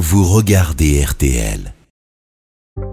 vous regardez RTL.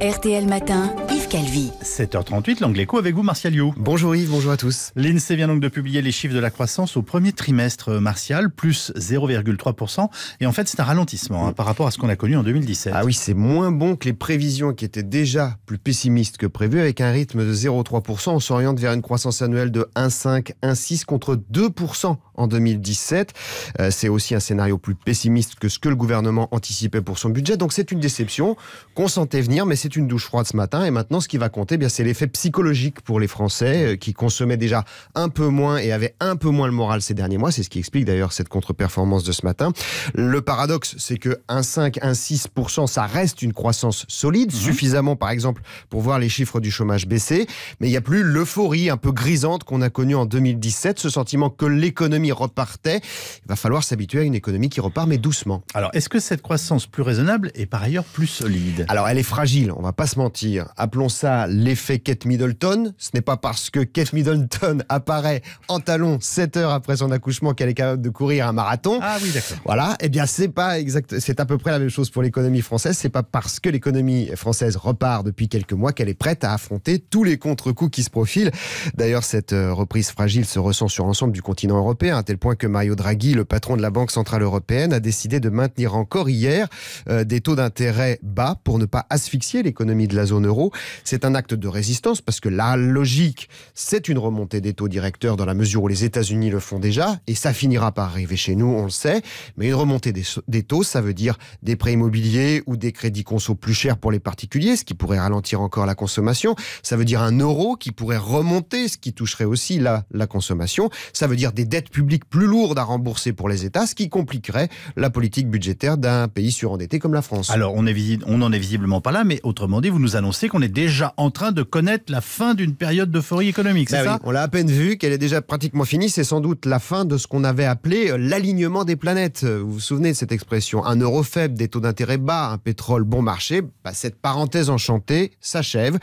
RTL Matin, Yves Calvi. 7h38, l'anglais co avec vous, Martial You. Bonjour Yves, bonjour à tous. L'INSEE vient donc de publier les chiffres de la croissance au premier trimestre euh, martial, plus 0,3%. Et en fait, c'est un ralentissement hein, par rapport à ce qu'on a connu en 2017. Ah oui, c'est moins bon que les prévisions qui étaient déjà plus pessimistes que prévu. Avec un rythme de 0,3%, on s'oriente vers une croissance annuelle de 1,5, 1,6 contre 2% en 2017. Euh, c'est aussi un scénario plus pessimiste que ce que le gouvernement anticipait pour son budget. Donc c'est une déception qu'on sentait venir, mais c'est une douche froide ce matin. Et maintenant, ce qui va compter, eh bien c'est l'effet psychologique pour les Français euh, qui consommaient déjà un peu moins et avaient un peu moins le moral ces derniers mois. C'est ce qui explique d'ailleurs cette contre-performance de ce matin. Le paradoxe, c'est que 1,5, 1,6 ça reste une croissance solide, mhm. suffisamment par exemple pour voir les chiffres du chômage baisser. Mais il n'y a plus l'euphorie un peu grisante qu'on a connue en 2017, ce sentiment que l'économie repartait. Il va falloir s'habituer à une économie qui repart, mais doucement. Alors, est-ce que cette croissance plus raisonnable est par ailleurs plus solide Alors, elle est fragile, on va pas se mentir. Appelons ça l'effet Kate Middleton. Ce n'est pas parce que Kate Middleton apparaît en talon 7 heures après son accouchement qu'elle est capable de courir un marathon. Ah oui, d'accord. Voilà. et eh bien, c'est pas exact. C'est à peu près la même chose pour l'économie française. C'est pas parce que l'économie française repart depuis quelques mois qu'elle est prête à affronter tous les contre-coups qui se profilent. D'ailleurs, cette euh, reprise fragile se ressent sur l'ensemble du continent européen à tel point que Mario Draghi, le patron de la Banque Centrale Européenne, a décidé de maintenir encore hier euh, des taux d'intérêt bas pour ne pas asphyxier l'économie de la zone euro. C'est un acte de résistance parce que la logique, c'est une remontée des taux directeurs dans la mesure où les États-Unis le font déjà et ça finira par arriver chez nous, on le sait. Mais une remontée des, taux, ça veut dire des prêts immobiliers ou des crédits conso plus chers pour les particuliers, ce qui pourrait ralentir encore la consommation. Ça veut dire un euro qui pourrait remonter, ce qui toucherait aussi la, la consommation. Ça veut dire des dettes publiques plus lourde à rembourser pour les États, ce qui compliquerait la politique budgétaire d'un pays surendetté comme la France. Alors, on n'en est visiblement pas là, mais autrement dit, vous nous annoncez qu'on est déjà en train de connaître la fin d'une période d'euphorie économique, bah ça On l'a à peine vu, qu'elle est déjà pratiquement finie. C'est sans doute la fin de ce qu'on avait appelé euh, l'alignement des planètes. Euh, vous vous souvenez de cette expression Un euro faible, des taux d'intérêt bas, un pétrole bon marché. Bah, cette parenthèse enchantée s'achève.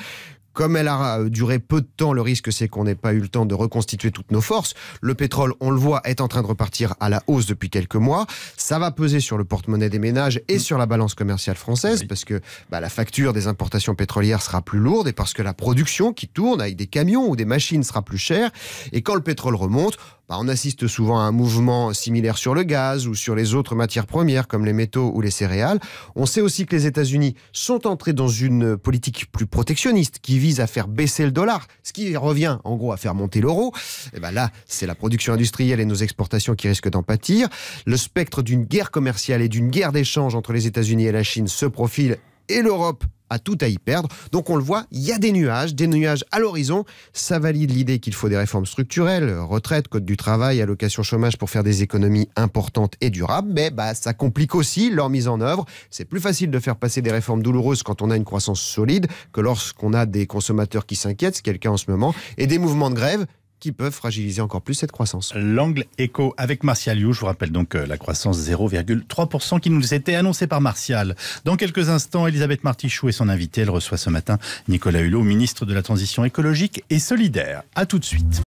Comme elle a euh, duré peu de temps, le risque c'est qu'on n'ait pas eu le temps de reconstituer toutes nos forces. Le pétrole, on le voit, est en train de repartir à la hausse depuis quelques mois. Ça va peser sur le porte-monnaie des ménages et mm. sur la balance commerciale française parce que bah, la facture des importations pétrolières sera plus lourde et parce que la production qui tourne avec des camions ou des machines sera plus chère. Et quand le pétrole remonte, bah, on assiste souvent à un mouvement similaire sur le gaz ou sur les autres matières premières comme les métaux ou les céréales. On sait aussi que les États-Unis sont entrés dans une politique plus protectionniste qui vise à faire baisser le dollar, ce qui revient en gros à faire monter l'euro. Et eh ben là, c'est la production industrielle et nos exportations qui risquent d'en pâtir. Le spectre d'une guerre commerciale et d'une guerre d'échange entre les États-Unis et la Chine se profile et l'Europe tout à y perdre. Donc on le voit, il y a des nuages, des nuages à l'horizon. Ça valide l'idée qu'il faut des réformes structurelles, retraite, code du travail, allocation chômage pour faire des économies importantes et durables, mais bah, ça complique aussi leur mise en œuvre. C'est plus facile de faire passer des réformes douloureuses quand on a une croissance solide que lorsqu'on a des consommateurs qui s'inquiètent, ce qui est le cas en ce moment, et des mouvements de grève qui peuvent fragiliser encore plus cette croissance. L'angle éco avec Martial You, je vous rappelle donc euh, la croissance 0,3% qui nous était annoncée par Martial. Dans quelques instants, Elisabeth Martichoux et son invité, elle reçoit ce matin Nicolas Hulot, ministre de la Transition écologique et solidaire. A tout de suite.